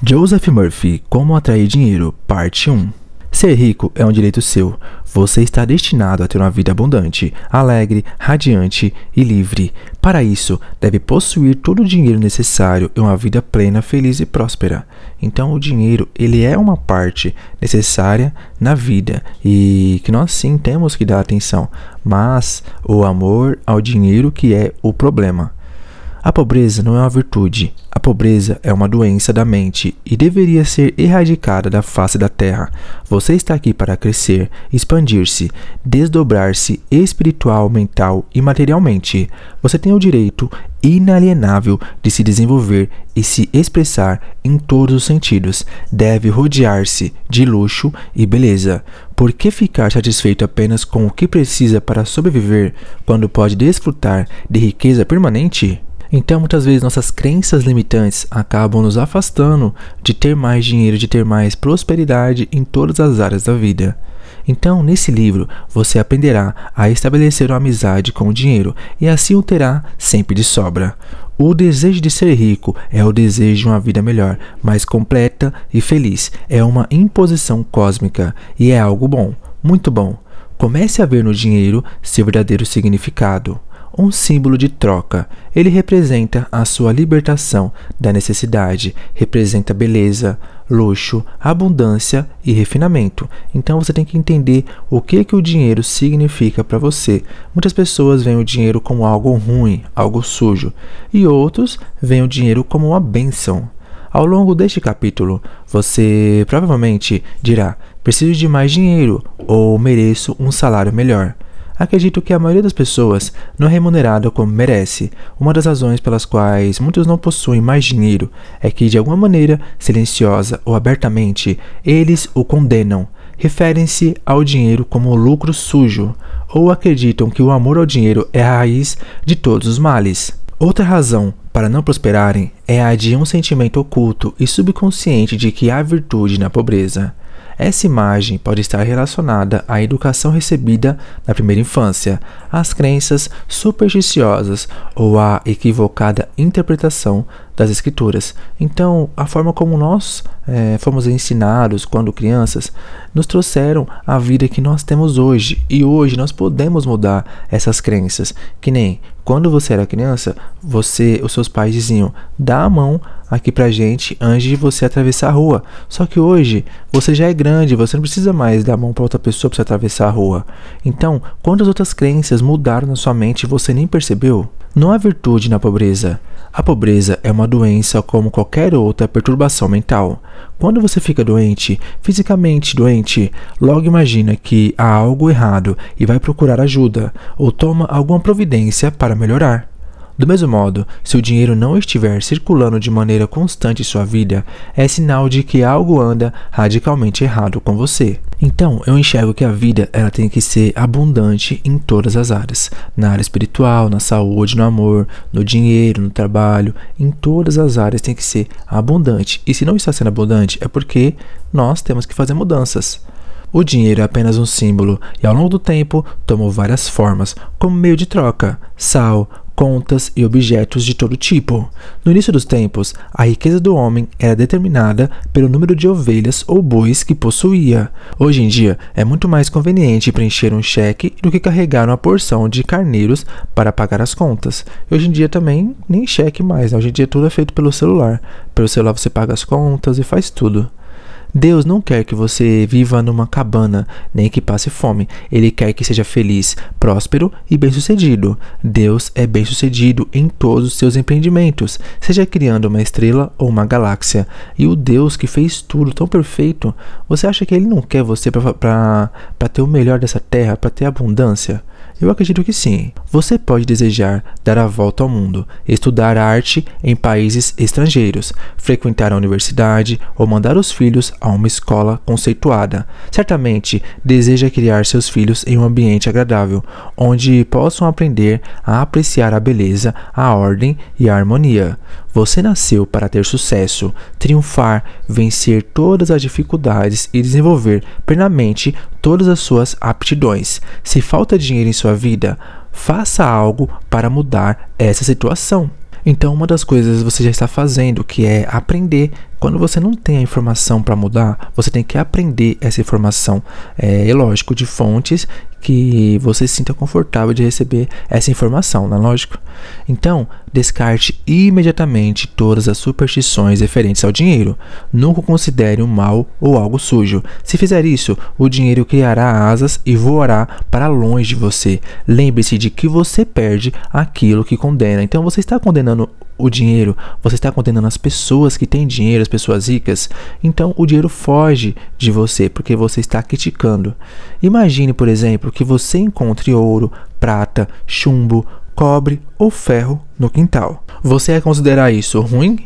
Joseph Murphy, Como Atrair Dinheiro, Parte 1 Ser rico é um direito seu. Você está destinado a ter uma vida abundante, alegre, radiante e livre. Para isso, deve possuir todo o dinheiro necessário e uma vida plena, feliz e próspera. Então, o dinheiro, ele é uma parte necessária na vida e que nós sim temos que dar atenção, mas o amor ao dinheiro que é o problema. A pobreza não é uma virtude, a pobreza é uma doença da mente e deveria ser erradicada da face da terra. Você está aqui para crescer, expandir-se, desdobrar-se espiritual, mental e materialmente. Você tem o direito inalienável de se desenvolver e se expressar em todos os sentidos. Deve rodear-se de luxo e beleza. Por que ficar satisfeito apenas com o que precisa para sobreviver quando pode desfrutar de riqueza permanente? Então, muitas vezes, nossas crenças limitantes acabam nos afastando de ter mais dinheiro, de ter mais prosperidade em todas as áreas da vida. Então, nesse livro, você aprenderá a estabelecer uma amizade com o dinheiro e assim o terá sempre de sobra. O desejo de ser rico é o desejo de uma vida melhor, mais completa e feliz. É uma imposição cósmica e é algo bom, muito bom. Comece a ver no dinheiro seu verdadeiro significado um símbolo de troca. Ele representa a sua libertação da necessidade, representa beleza, luxo, abundância e refinamento. Então você tem que entender o que que o dinheiro significa para você. Muitas pessoas veem o dinheiro como algo ruim, algo sujo, e outros veem o dinheiro como uma bênção. Ao longo deste capítulo, você provavelmente dirá: preciso de mais dinheiro ou mereço um salário melhor. Acredito que a maioria das pessoas não é remunerada como merece. Uma das razões pelas quais muitos não possuem mais dinheiro é que, de alguma maneira, silenciosa ou abertamente, eles o condenam. Referem-se ao dinheiro como lucro sujo, ou acreditam que o amor ao dinheiro é a raiz de todos os males. Outra razão para não prosperarem é a de um sentimento oculto e subconsciente de que há virtude na pobreza. Essa imagem pode estar relacionada à educação recebida na primeira infância, às crenças supersticiosas ou à equivocada interpretação das Escrituras. Então, a forma como nós é, fomos ensinados quando crianças nos trouxeram a vida que nós temos hoje. E hoje nós podemos mudar essas crenças. Que nem quando você era criança, você, os seus pais diziam: dá a mão aqui pra gente antes de você atravessar a rua. Só que hoje você já é grande, você não precisa mais dar a mão para outra pessoa para atravessar a rua. Então, quantas outras crenças mudaram na sua mente e você nem percebeu? Não há virtude na pobreza. A pobreza é uma doença como qualquer outra perturbação mental. Quando você fica doente, fisicamente doente, logo imagina que há algo errado e vai procurar ajuda ou toma alguma providência para melhorar. Do mesmo modo, se o dinheiro não estiver circulando de maneira constante em sua vida, é sinal de que algo anda radicalmente errado com você. Então, eu enxergo que a vida ela tem que ser abundante em todas as áreas, na área espiritual, na saúde, no amor, no dinheiro, no trabalho, em todas as áreas tem que ser abundante. E se não está sendo abundante, é porque nós temos que fazer mudanças. O dinheiro é apenas um símbolo e ao longo do tempo tomou várias formas, como meio de troca: sal, contas e objetos de todo tipo. No início dos tempos, a riqueza do homem era determinada pelo número de ovelhas ou bois que possuía. Hoje em dia, é muito mais conveniente preencher um cheque do que carregar uma porção de carneiros para pagar as contas. hoje em dia também nem cheque mais, né? hoje em dia tudo é feito pelo celular. Pelo celular você paga as contas e faz tudo. Deus não quer que você viva numa cabana, nem que passe fome. Ele quer que seja feliz, próspero e bem-sucedido. Deus é bem-sucedido em todos os seus empreendimentos, seja criando uma estrela ou uma galáxia. E o Deus que fez tudo tão perfeito, você acha que ele não quer você para ter o melhor dessa terra, para ter abundância? Eu acredito que sim. Você pode desejar dar a volta ao mundo, estudar arte em países estrangeiros, frequentar a universidade ou mandar os filhos a uma escola conceituada. Certamente deseja criar seus filhos em um ambiente agradável, onde possam aprender a apreciar a beleza, a ordem e a harmonia. Você nasceu para ter sucesso, triunfar, vencer todas as dificuldades e desenvolver plenamente todas as suas aptidões. Se falta dinheiro em sua vida, faça algo para mudar essa situação. Então, uma das coisas você já está fazendo, que é aprender quando você não tem a informação para mudar, você tem que aprender essa informação. É, é lógico, de fontes que você se sinta confortável de receber essa informação, não é lógico? Então, descarte imediatamente todas as superstições referentes ao dinheiro. Nunca considere um mal ou algo sujo. Se fizer isso, o dinheiro criará asas e voará para longe de você. Lembre-se de que você perde aquilo que condena. Então, você está condenando o dinheiro, você está condenando as pessoas que têm dinheiro, as pessoas ricas, então o dinheiro foge de você porque você está criticando. Imagine, por exemplo, que você encontre ouro, prata, chumbo, cobre ou ferro no quintal. Você ia considerar isso ruim?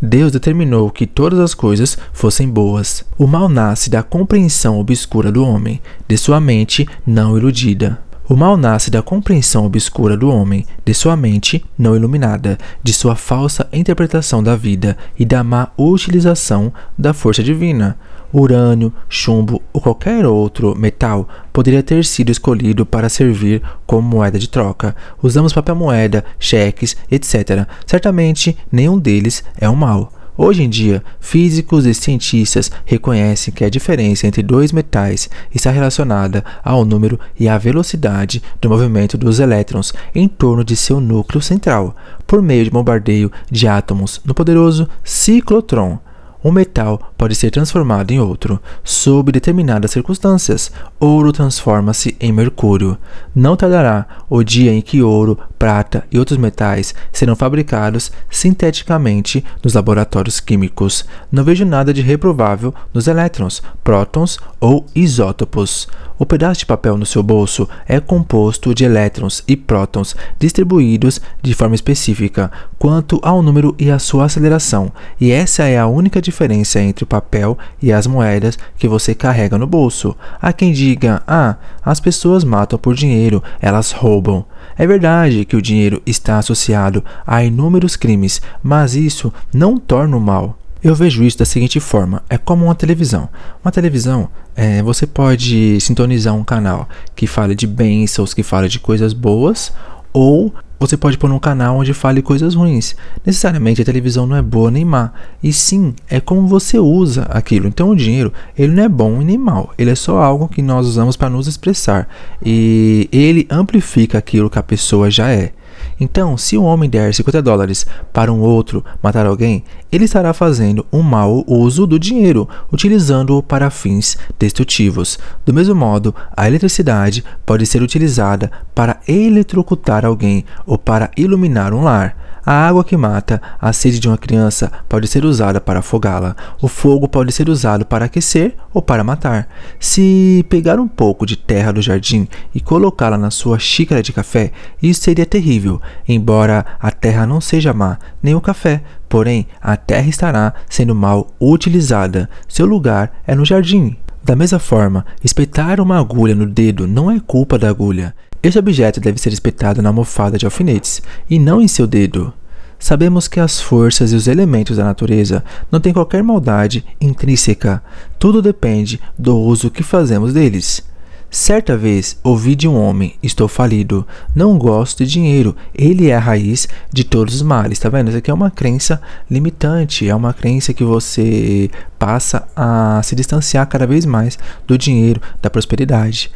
Deus determinou que todas as coisas fossem boas. O mal nasce da compreensão obscura do homem, de sua mente não iludida. O mal nasce da compreensão obscura do homem, de sua mente não iluminada, de sua falsa interpretação da vida e da má utilização da força divina. Urânio, chumbo ou qualquer outro metal poderia ter sido escolhido para servir como moeda de troca. Usamos papel moeda, cheques, etc. Certamente nenhum deles é um mal. Hoje em dia, físicos e cientistas reconhecem que a diferença entre dois metais está relacionada ao número e à velocidade do movimento dos elétrons em torno de seu núcleo central, por meio de bombardeio de átomos no poderoso ciclotron. Um metal pode ser transformado em outro. Sob determinadas circunstâncias, ouro transforma-se em mercúrio. Não tardará o dia em que ouro prata e outros metais serão fabricados sinteticamente nos laboratórios químicos. Não vejo nada de reprovável nos elétrons, prótons ou isótopos. O pedaço de papel no seu bolso é composto de elétrons e prótons distribuídos de forma específica, quanto ao número e à sua aceleração, e essa é a única diferença entre o papel e as moedas que você carrega no bolso. Há quem diga: ah, as pessoas matam por dinheiro, elas roubam. É verdade que o dinheiro está associado a inúmeros crimes, mas isso não torna o mal. Eu vejo isso da seguinte forma: é como uma televisão. Uma televisão, é, você pode sintonizar um canal que fale de bênçãos, que fale de coisas boas, ou você pode pôr num canal onde fale coisas ruins. Necessariamente a televisão não é boa nem má, e sim é como você usa aquilo. Então o dinheiro ele não é bom e nem mal, ele é só algo que nós usamos para nos expressar e ele amplifica aquilo que a pessoa já é. Então, se um homem der 50 dólares para um outro matar alguém, ele estará fazendo um mau uso do dinheiro, utilizando-o para fins destrutivos. Do mesmo modo, a eletricidade pode ser utilizada para eletrocutar alguém ou para iluminar um lar. A água que mata a sede de uma criança pode ser usada para afogá-la. O fogo pode ser usado para aquecer ou para matar. Se pegar um pouco de terra do jardim e colocá-la na sua xícara de café, isso seria terrível, embora a terra não seja má, nem o café, porém a terra estará sendo mal utilizada. Seu lugar é no jardim. Da mesma forma, espetar uma agulha no dedo não é culpa da agulha. Este objeto deve ser espetado na almofada de alfinetes e não em seu dedo. Sabemos que as forças e os elementos da natureza não têm qualquer maldade intrínseca, tudo depende do uso que fazemos deles. Certa vez ouvi de um homem: Estou falido, não gosto de dinheiro, ele é a raiz de todos os males. Tá vendo? Isso aqui é uma crença limitante, é uma crença que você passa a se distanciar cada vez mais do dinheiro, da prosperidade.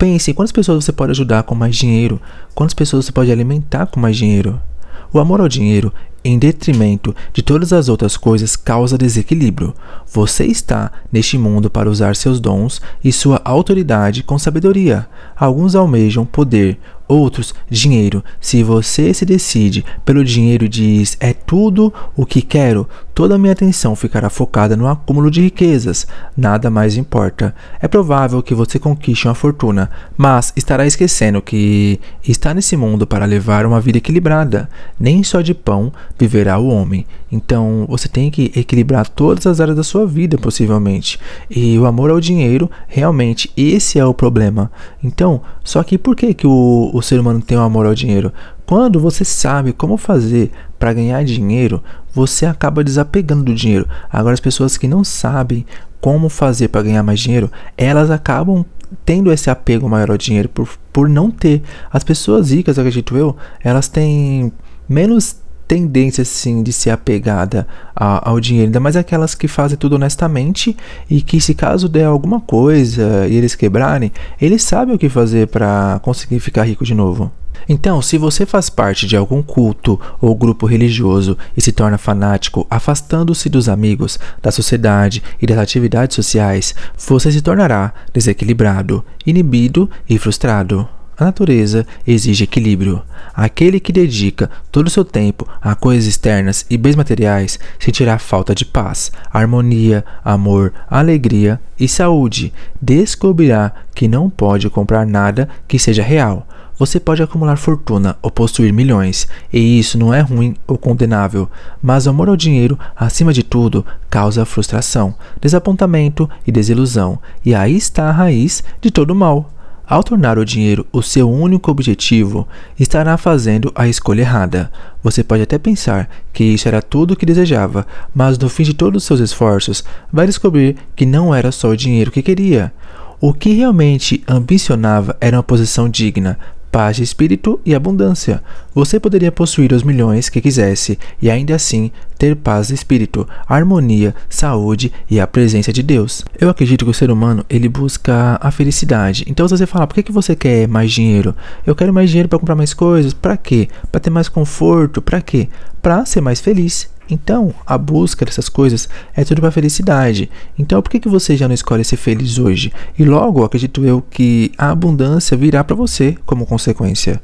Pense em quantas pessoas você pode ajudar com mais dinheiro, quantas pessoas você pode alimentar com mais dinheiro. O amor ao dinheiro, em detrimento de todas as outras coisas, causa desequilíbrio. Você está neste mundo para usar seus dons e sua autoridade com sabedoria. Alguns almejam poder, Outros, dinheiro. Se você se decide pelo dinheiro e diz é tudo o que quero, toda a minha atenção ficará focada no acúmulo de riquezas. Nada mais importa. É provável que você conquiste uma fortuna, mas estará esquecendo que está nesse mundo para levar uma vida equilibrada. Nem só de pão viverá o homem. Então você tem que equilibrar todas as áreas da sua vida, possivelmente. E o amor ao dinheiro, realmente, esse é o problema. Então, só que por que, que o o ser humano tem um amor ao dinheiro. Quando você sabe como fazer para ganhar dinheiro, você acaba desapegando do dinheiro. Agora, as pessoas que não sabem como fazer para ganhar mais dinheiro, elas acabam tendo esse apego maior ao dinheiro por, por não ter. As pessoas ricas, acredito eu, elas têm menos tendência sim de ser apegada a, ao dinheiro, ainda mais aquelas que fazem tudo honestamente e que se caso der alguma coisa e eles quebrarem, eles sabem o que fazer para conseguir ficar rico de novo. Então, se você faz parte de algum culto ou grupo religioso e se torna fanático, afastando-se dos amigos, da sociedade e das atividades sociais, você se tornará desequilibrado, inibido e frustrado. A natureza exige equilíbrio. Aquele que dedica todo o seu tempo a coisas externas e bens materiais sentirá falta de paz, harmonia, amor, alegria e saúde. Descobrirá que não pode comprar nada que seja real. Você pode acumular fortuna ou possuir milhões, e isso não é ruim ou condenável, mas o amor ao dinheiro, acima de tudo, causa frustração, desapontamento e desilusão, e aí está a raiz de todo o mal. Ao tornar o dinheiro o seu único objetivo, estará fazendo a escolha errada. Você pode até pensar que isso era tudo o que desejava, mas no fim de todos os seus esforços, vai descobrir que não era só o dinheiro que queria. O que realmente ambicionava era uma posição digna, paz de espírito e abundância. Você poderia possuir os milhões que quisesse e ainda assim ter paz de espírito, harmonia, saúde e a presença de Deus. Eu acredito que o ser humano ele busca a felicidade. Então se você falar, por que, que você quer mais dinheiro? Eu quero mais dinheiro para comprar mais coisas. Para quê? Para ter mais conforto. Para quê? Para ser mais feliz. Então, a busca dessas coisas é tudo para felicidade. Então, por que, que você já não escolhe ser feliz hoje? E logo, acredito eu que a abundância virá para você como consequência.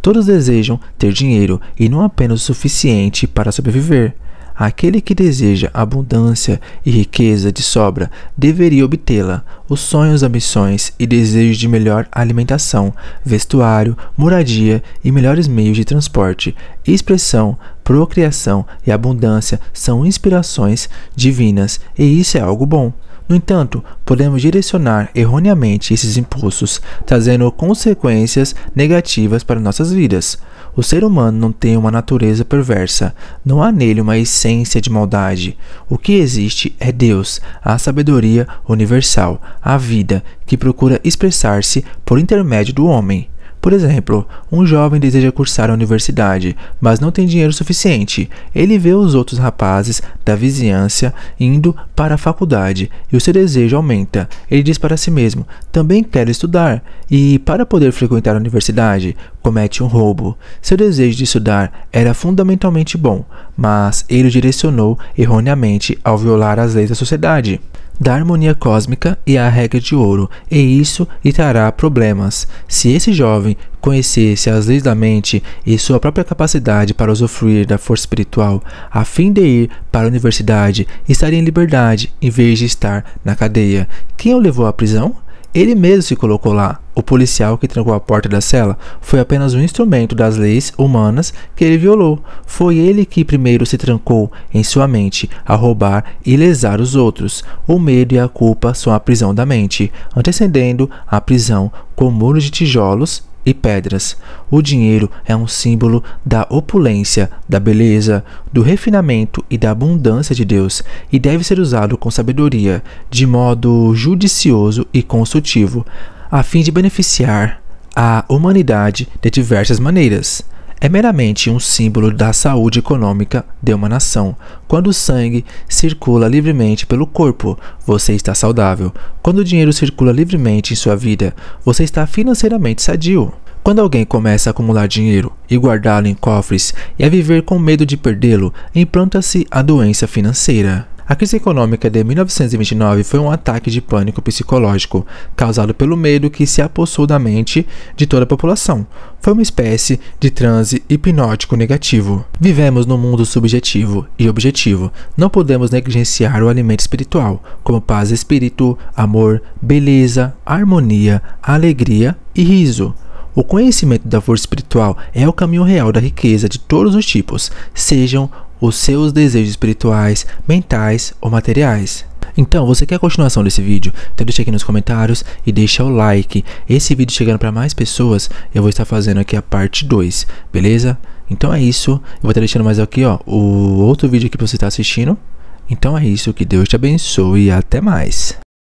Todos desejam ter dinheiro e não apenas o suficiente para sobreviver Aquele que deseja abundância e riqueza de sobra deveria obtê-la. Os sonhos, ambições e desejos de melhor alimentação, vestuário, moradia e melhores meios de transporte, expressão, procriação e abundância são inspirações divinas, e isso é algo bom. No entanto, podemos direcionar erroneamente esses impulsos, trazendo consequências negativas para nossas vidas. O ser humano não tem uma natureza perversa, não há nele uma essência de maldade. O que existe é Deus, a sabedoria universal, a vida, que procura expressar-se por intermédio do homem. Por exemplo, um jovem deseja cursar a universidade, mas não tem dinheiro suficiente. Ele vê os outros rapazes da vizinhança indo para a faculdade e o seu desejo aumenta. Ele diz para si mesmo: também quero estudar. E para poder frequentar a universidade, comete um roubo. Seu desejo de estudar era fundamentalmente bom, mas ele o direcionou erroneamente ao violar as leis da sociedade da harmonia cósmica e a regra de ouro, e isso lhe trará problemas. Se esse jovem conhecesse as leis da mente e sua própria capacidade para usufruir da força espiritual, a fim de ir para a universidade, estaria em liberdade em vez de estar na cadeia. Quem o levou à prisão? Ele mesmo se colocou lá. O policial que trancou a porta da cela foi apenas um instrumento das leis humanas que ele violou. Foi ele que primeiro se trancou em sua mente a roubar e lesar os outros. O medo e a culpa são a prisão da mente, antecedendo a prisão com muros de tijolos e pedras. O dinheiro é um símbolo da opulência, da beleza, do refinamento e da abundância de Deus e deve ser usado com sabedoria, de modo judicioso e consultivo, a fim de beneficiar a humanidade de diversas maneiras é meramente um símbolo da saúde econômica de uma nação. Quando o sangue circula livremente pelo corpo, você está saudável. Quando o dinheiro circula livremente em sua vida, você está financeiramente sadio. Quando alguém começa a acumular dinheiro e guardá-lo em cofres e a viver com medo de perdê-lo, implanta-se a doença financeira. A crise econômica de 1929 foi um ataque de pânico psicológico, causado pelo medo que se apossou da mente de toda a população. Foi uma espécie de transe hipnótico negativo. Vivemos num mundo subjetivo e objetivo. Não podemos negligenciar o alimento espiritual, como paz espírito, amor, beleza, harmonia, alegria e riso. O conhecimento da força espiritual é o caminho real da riqueza de todos os tipos, sejam os seus desejos espirituais, mentais ou materiais. Então, você quer a continuação desse vídeo? Então deixa aqui nos comentários e deixa o like. Esse vídeo chegando para mais pessoas, eu vou estar fazendo aqui a parte 2, beleza? Então é isso, eu vou estar deixando mais aqui ó, o outro vídeo que você está assistindo. Então é isso, que Deus te abençoe e até mais.